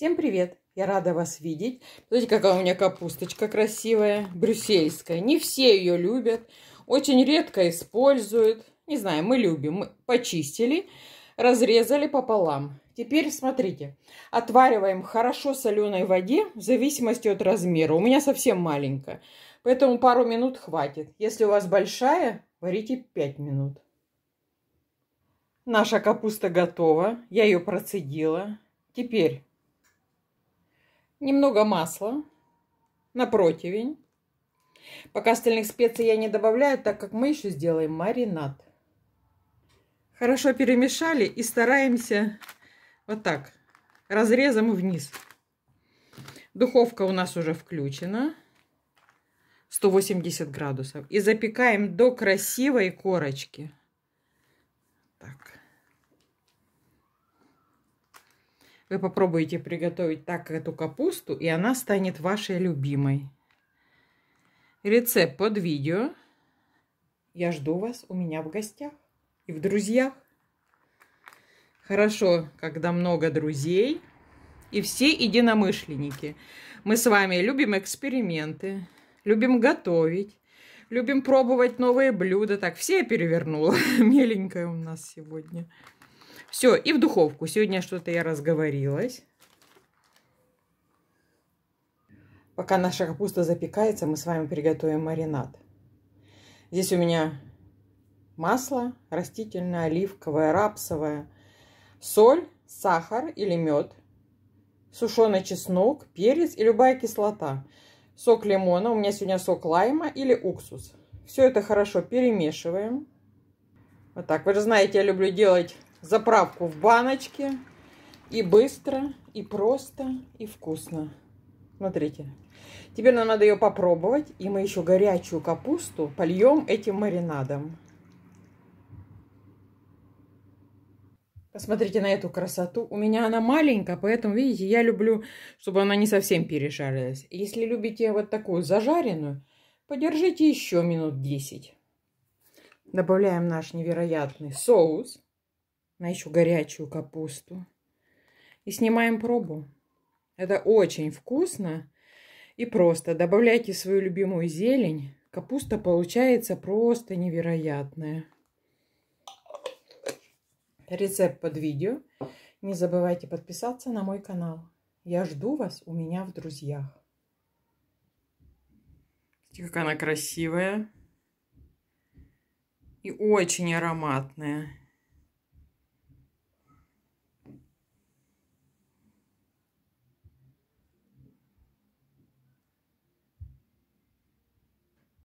Всем привет! Я рада вас видеть. Смотрите, какая у меня капусточка красивая, брюссельская. Не все ее любят, очень редко используют. Не знаю, мы любим. Мы почистили, разрезали пополам. Теперь смотрите, отвариваем хорошо соленой воде в зависимости от размера. У меня совсем маленькая, поэтому пару минут хватит. Если у вас большая, варите 5 минут. Наша капуста готова, я ее процедила. Теперь немного масла на противень. Пока остальных специй я не добавляю, так как мы еще сделаем маринад. Хорошо перемешали и стараемся вот так, разрезом вниз. Духовка у нас уже включена, 180 градусов. И запекаем до красивой корочки. Так. Вы попробуете приготовить так эту капусту, и она станет вашей любимой. Рецепт под видео. Я жду вас у меня в гостях и в друзьях. Хорошо, когда много друзей и все единомышленники. Мы с вами любим эксперименты, любим готовить, любим пробовать новые блюда. Так, все я перевернула. Меленькая у нас сегодня. Все, и в духовку. Сегодня что-то я разговорилась. Пока наша капуста запекается, мы с вами приготовим маринад. Здесь у меня масло растительное, оливковое, рапсовое, соль, сахар или мед, сушеный чеснок, перец и любая кислота, сок лимона, у меня сегодня сок лайма или уксус. Все это хорошо перемешиваем. Вот так. Вы же знаете, я люблю делать заправку в баночке. И быстро, и просто, и вкусно. Смотрите. Теперь нам надо ее попробовать. И мы еще горячую капусту польем этим маринадом. Посмотрите на эту красоту. У меня она маленькая, поэтому, видите, я люблю, чтобы она не совсем пережарилась. Если любите вот такую зажаренную, подержите еще минут 10. Добавляем наш невероятный соус на еще горячую капусту. И снимаем пробу. Это очень вкусно и просто. Добавляйте свою любимую зелень. Капуста получается просто невероятная. Рецепт под видео. Не забывайте подписаться на мой канал. Я жду вас у меня в друзьях. Смотрите, как она красивая. И очень ароматная.